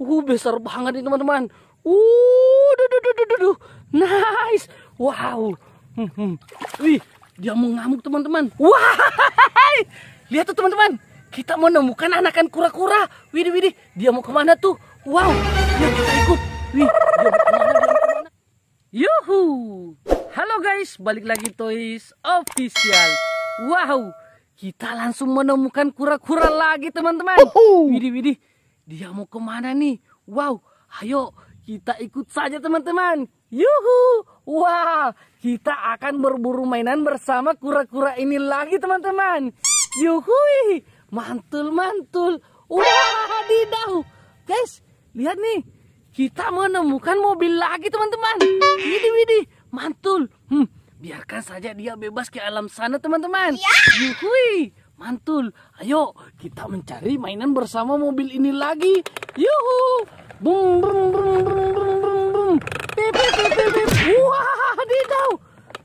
Uh, besar banget nih teman-teman. Uh, duh, duh, duh, duh, duh. Nice. Wow. Hmm, hmm. Wih, dia mau ngamuk teman-teman. Wah. Lihat tuh teman-teman. Kita menemukan anakan kura-kura. Widih, widih. Dia mau kemana tuh? Wow. Yuk kita ikut. Wih, dia mau kemana, dia mau kemana. Yuhu. Halo guys, balik lagi Toys Official. Wow. Kita langsung menemukan kura-kura lagi teman-teman. Uhuh. Widih, widih. Dia mau kemana nih? Wow, ayo kita ikut saja teman-teman. Yuhu, wow, kita akan berburu mainan bersama kura-kura ini lagi teman-teman. Yuhui, mantul-mantul. Wah, didau. Guys, lihat nih. Kita menemukan mobil lagi teman-teman. Widih, widih, mantul. Hmm, biarkan saja dia bebas ke alam sana teman-teman. Ya. Mantul, ayo kita mencari mainan bersama mobil ini lagi. Yuhu! Bum bum bum bum bum bum bum. Pip pip pip pip. Wah, didau.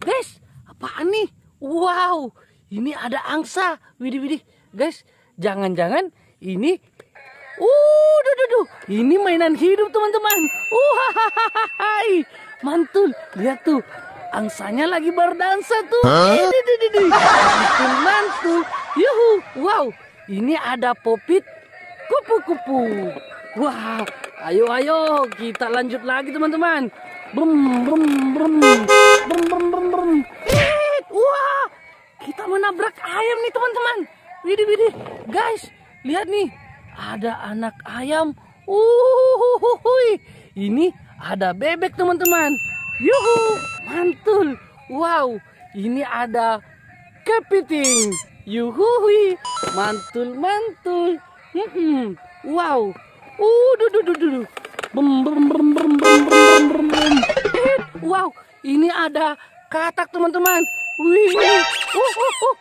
Guys, apaan nih? Wow, ini ada angsa. Widih widih. Guys, jangan-jangan ini Uh, duh, duh, duh. Ini mainan hidup teman-teman. Wahai, mantul. Lihat tuh, angsanya lagi berdansa tuh. Huh? Eh, mantul, mantul. Yuhu, wow, ini ada popit kupu-kupu. Wah, ayo ayo kita lanjut lagi teman-teman. Brum brum brum brum brum brum brum. Wah, kita menabrak ayam nih teman-teman. Widih widih, guys, lihat nih ada anak ayam. Uhuhuhui. Ini ada bebek teman-teman. Yuhu, mantul. Wow, ini ada kepiting. Yuhui, mantul mantul. hmm, Wow. Uh, du du du du. Bum bum bum bum bum bum bum bum. Eh, wow, ini ada katak teman-teman. Wih, oh, oh, oh.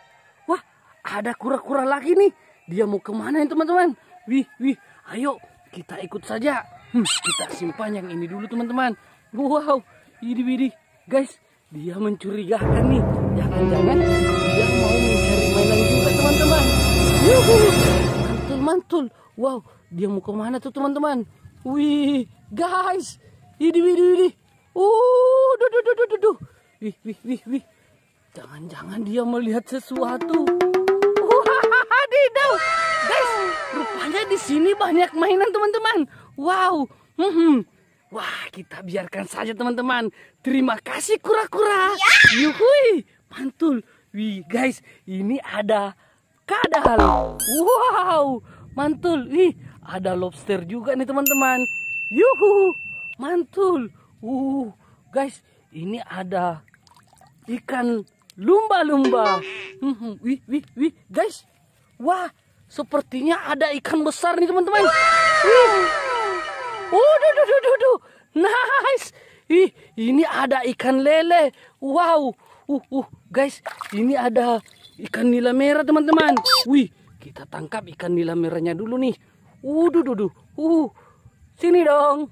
wah ada kura-kura lagi nih. Dia mau kemana ya teman-teman? Wih, wih, ayo kita ikut saja. Hmm, kita simpan yang ini dulu teman-teman. Wow, ini, ini, guys, dia mencurigakan nih. Jangan-jangan Mantul, mantul. Wow, dia mau kemana tuh teman-teman? Wih, guys. Ini, ini, ini. Uh, duh, duh, duh, duh, duh, Wih, wih, wih, wih. Jangan-jangan dia melihat sesuatu. Wadidaw. Guys, rupanya di sini banyak mainan teman-teman. Wow. Hmm. Wah, kita biarkan saja teman-teman. Terima kasih kura-kura. Ya. Yuhui, mantul. Wih, guys, ini ada kadal. Wow, mantul. Ih, ada lobster juga nih teman-teman. Yuhu, mantul. Uh, guys, ini ada ikan lumba-lumba. Hmm, hmm. wih, wih, wih, guys. Wah, sepertinya ada ikan besar nih teman-teman. Wow. Oh, duh, duh, duh, duh, duh. Nice. Ih, ini ada ikan lele. Wow, uh, uh, guys, ini ada ikan nila merah teman-teman. Wih, kita tangkap ikan nila merahnya dulu nih. Uh, duh, duh, Uh, sini dong.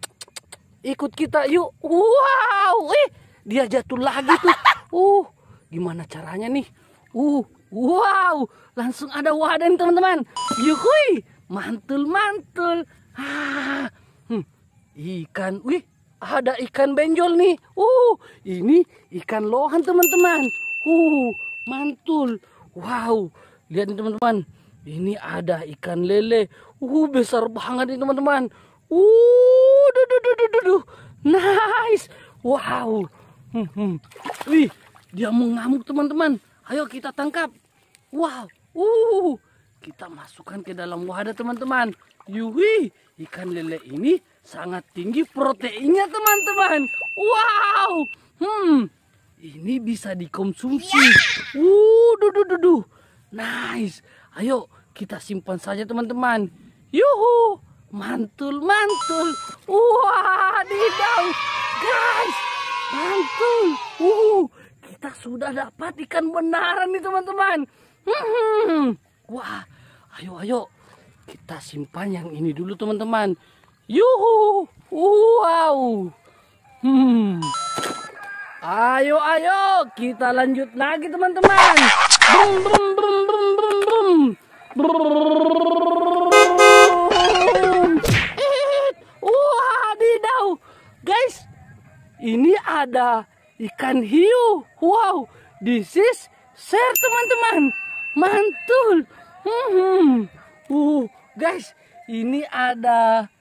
Ikut kita yuk. Wow, wih, eh, dia jatuh lagi tuh. Uh, gimana caranya nih? Uh, wow, langsung ada wadah nih teman-teman. wih, mantul, mantul. Ah, hmm, ikan, wih, ada ikan benjol nih. Uh, ini ikan lohan teman-teman. Uh, mantul. Wow, lihat nih teman-teman. Ini ada ikan lele. Uh, besar banget nih teman-teman. Uh, duh, duh, duh, duh, duh. Nice. Wow. Hmm, hmm. Wih, dia mengamuk teman-teman. Ayo kita tangkap. Wow. Uh, kita masukkan ke dalam wadah teman-teman. Yuhi, ikan lele ini sangat tinggi proteinnya teman-teman. Wow, hmm, ini bisa dikonsumsi. Ya. Uh, duh, duh, Nice. Ayo kita simpan saja teman-teman. Yuhu, mantul, mantul. Wah, didau. Guys, mantul. Uh, kita sudah dapat ikan benaran nih teman-teman. Hmm, hmm, hmm. wah, Ayo, ayo. Kita simpan yang ini dulu, teman-teman. Yuhu! Wow! Hmm. Ayo, ayo. Kita lanjut lagi, teman-teman. Brum, brum, brum, brum, brum, brum. Wadidaw. Guys, ini ada ikan hiu. Wow, this is share teman-teman. Mantul. Hmm, uh, guys, ini ada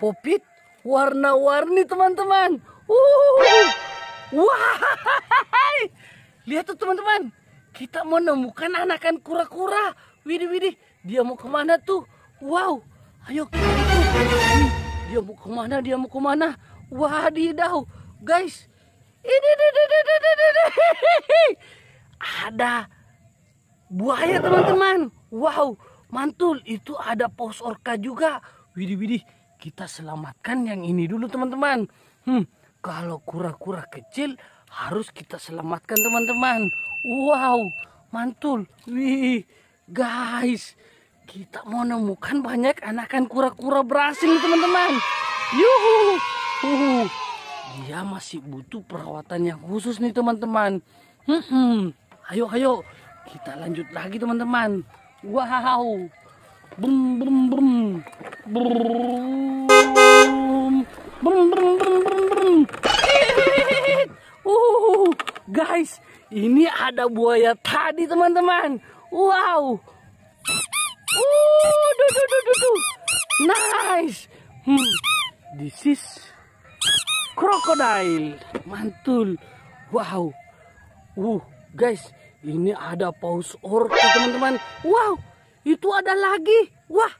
popit warna-warni teman-teman. Uh, wah, lihat tuh teman-teman, kita menemukan anakan kura-kura. Widih, widih, dia mau kemana tuh? Wow, ayo dia mau kemana? Dia mau kemana? Wadidaw, guys, ini, ini, ini, ini, ini, ini. ada buaya teman-teman wow mantul itu ada paus orka juga widih widih kita selamatkan yang ini dulu teman-teman hmm kalau kura-kura kecil harus kita selamatkan teman-teman wow mantul wih guys kita mau nemukan banyak anakan kura-kura berhasil teman-teman yuhu uhuh. dia masih butuh perawatan yang khusus nih teman-teman hmm, hmm. ayo ayo kita lanjut lagi teman-teman. Wow. Brum brum brum. Brum brum brum brum brum. brum. Uh, guys, ini ada buaya tadi teman-teman. Wow. Uh, du, du, du, du, du. Nice. Hmm. This is crocodile. Mantul. Wow. Uh, guys, ini ada paus orca teman-teman. Wow, itu ada lagi. Wah,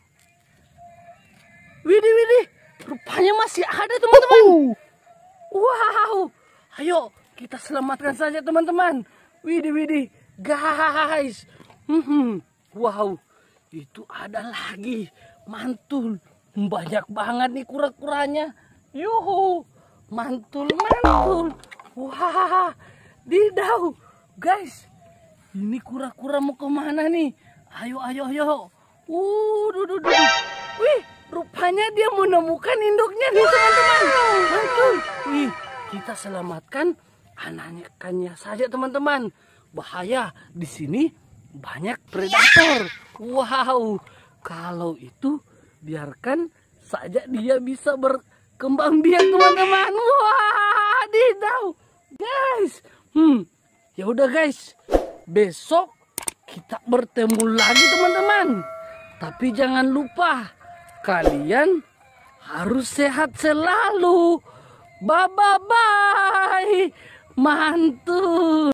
Widi Widi, rupanya masih ada teman-teman. Uhuh. Wow, ayo kita selamatkan saja teman-teman. Widi Widi, guys. Uhuh. wow, itu ada lagi. Mantul, banyak banget nih kura-kuranya. Yuhu, mantul mantul. Wah, didau, guys. Ini kura-kura mau kemana nih? Ayo, ayo, ayo. Uh, duh, duh, duh. Wih, rupanya dia menemukan induknya nih teman-teman. Mantul. Wih, kita selamatkan anaknya saja teman-teman. Bahaya di sini banyak predator. Wow, kalau itu biarkan saja dia bisa berkembang biak teman-teman. Wah, didau. Guys, hmm, ya udah guys, besok kita bertemu lagi teman-teman. Tapi jangan lupa kalian harus sehat selalu. Bye bye. bye. Mantul.